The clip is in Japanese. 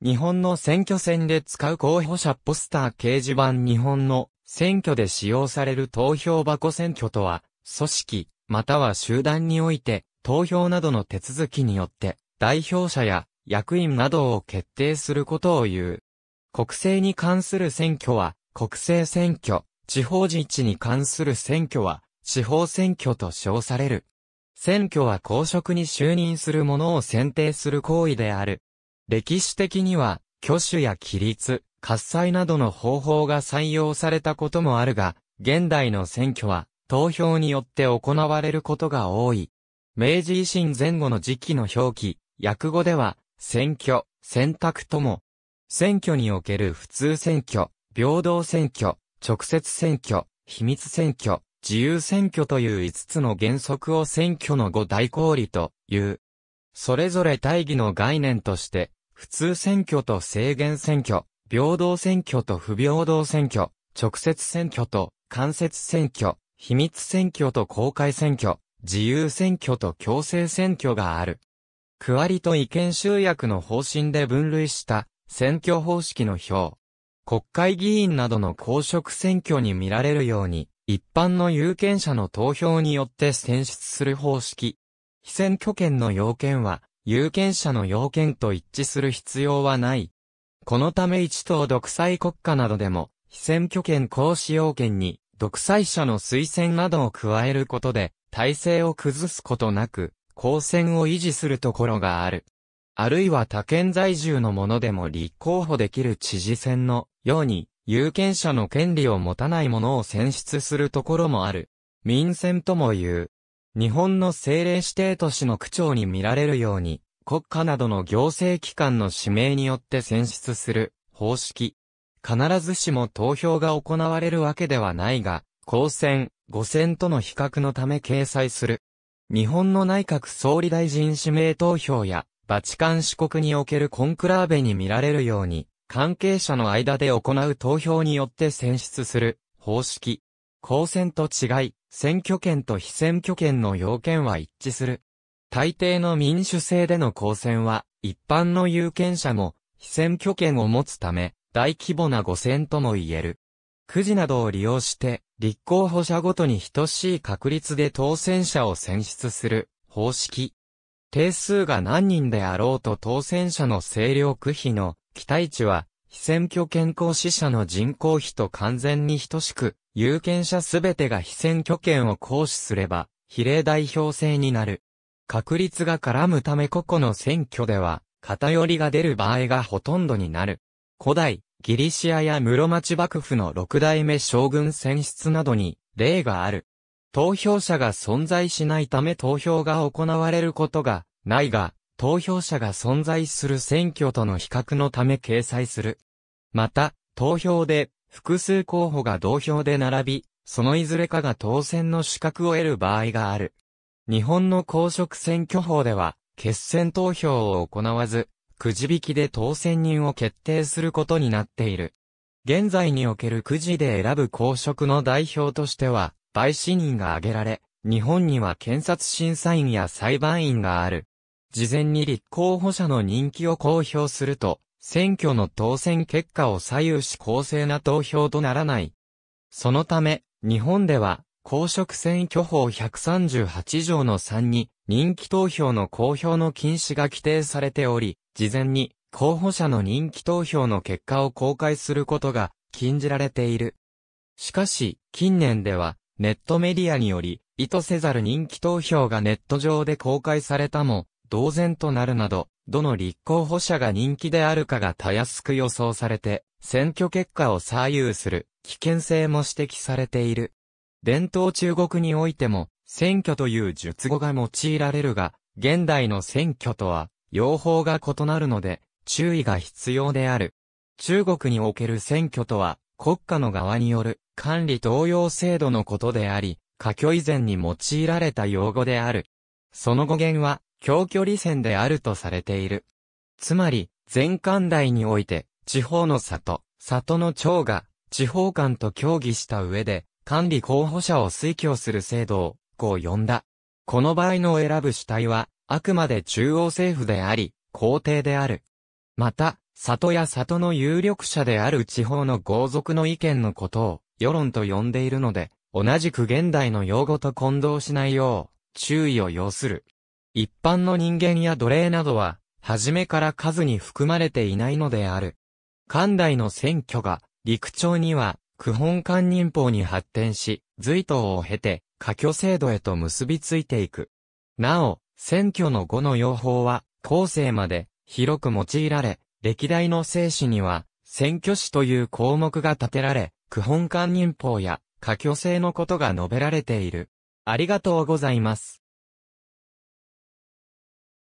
日本の選挙戦で使う候補者ポスター掲示板日本の選挙で使用される投票箱選挙とは、組織、または集団において、投票などの手続きによって、代表者や役員などを決定することを言う。国政に関する選挙は、国政選挙、地方自治に関する選挙は、地方選挙と称される。選挙は公職に就任する者を選定する行為である。歴史的には、挙手や規律、喝采などの方法が採用されたこともあるが、現代の選挙は、投票によって行われることが多い。明治維新前後の時期の表記、訳語では、選挙、選択とも、選挙における普通選挙、平等選挙、直接選挙、秘密選挙、自由選挙という5つの原則を選挙の5大公理という。それぞれ大義の概念として普通選挙と制限選挙、平等選挙と不平等選挙、直接選挙と間接選挙、秘密選挙と公開選挙、自由選挙と強制選挙がある。区割りと意見集約の方針で分類した選挙方式の表。国会議員などの公職選挙に見られるように、一般の有権者の投票によって選出する方式。非選挙権の要件は、有権者の要件と一致する必要はない。このため一党独裁国家などでも、非選挙権行使要件に、独裁者の推薦などを加えることで、体制を崩すことなく、公選を維持するところがある。あるいは他県在住の者でも立候補できる知事選のように、有権者の権利を持たない者を選出するところもある。民選とも言う。日本の政令指定都市の区長に見られるように、国家などの行政機関の指名によって選出する方式。必ずしも投票が行われるわけではないが、公選、五選との比較のため掲載する。日本の内閣総理大臣指名投票や、バチカン四国におけるコンクラーベに見られるように、関係者の間で行う投票によって選出する方式。公選と違い、選挙権と非選挙権の要件は一致する。大抵の民主制での公選は、一般の有権者も、非選挙権を持つため、大規模な誤選とも言える。くじなどを利用して、立候補者ごとに等しい確率で当選者を選出する、方式。定数が何人であろうと当選者の勢力比の期待値は、非選挙権行使者の人口比と完全に等しく有権者すべてが非選挙権を行使すれば、比例代表制になる。確率が絡むため個々の選挙では、偏りが出る場合がほとんどになる。古代、ギリシアや室町幕府の六代目将軍選出などに例がある。投票者が存在しないため投票が行われることがないが、投票者が存在する選挙との比較のため掲載する。また、投票で複数候補が同票で並び、そのいずれかが当選の資格を得る場合がある。日本の公職選挙法では、決選投票を行わず、くじ引きで当選人を決定することになっている。現在におけるくじで選ぶ公職の代表としては、陪審員が挙げられ、日本には検察審査員や裁判員がある。事前に立候補者の人気を公表すると、選挙の当選結果を左右し公正な投票とならない。そのため、日本では、公職選挙法138条の3に、人気投票の公表の禁止が規定されており、事前に、候補者の人気投票の結果を公開することが禁じられている。しかし、近年では、ネットメディアにより、意図せざる人気投票がネット上で公開されたも、同然となるなど、どの立候補者が人気であるかがたやすく予想されて、選挙結果を左右する危険性も指摘されている。伝統中国においても、選挙という術語が用いられるが、現代の選挙とは、用法が異なるので、注意が必要である。中国における選挙とは、国家の側による管理登用制度のことであり、科挙以前に用いられた用語である。その語源は、長距離線であるとされている。つまり、全館台において、地方の里、里の長が、地方間と協議した上で、管理候補者を推挙する制度を、こう呼んだ。この場合の選ぶ主体は、あくまで中央政府であり、皇帝である。また、里や里の有力者である地方の豪族の意見のことを、世論と呼んでいるので、同じく現代の用語と混同しないよう、注意を要する。一般の人間や奴隷などは、初めから数に含まれていないのである。関代の選挙が、陸長には、区本官人法に発展し、随党を経て、科挙制度へと結びついていく。なお、選挙の後の用法は、後世まで、広く用いられ、歴代の生史には、選挙史という項目が立てられ、区本官人法や、科挙制のことが述べられている。ありがとうございます。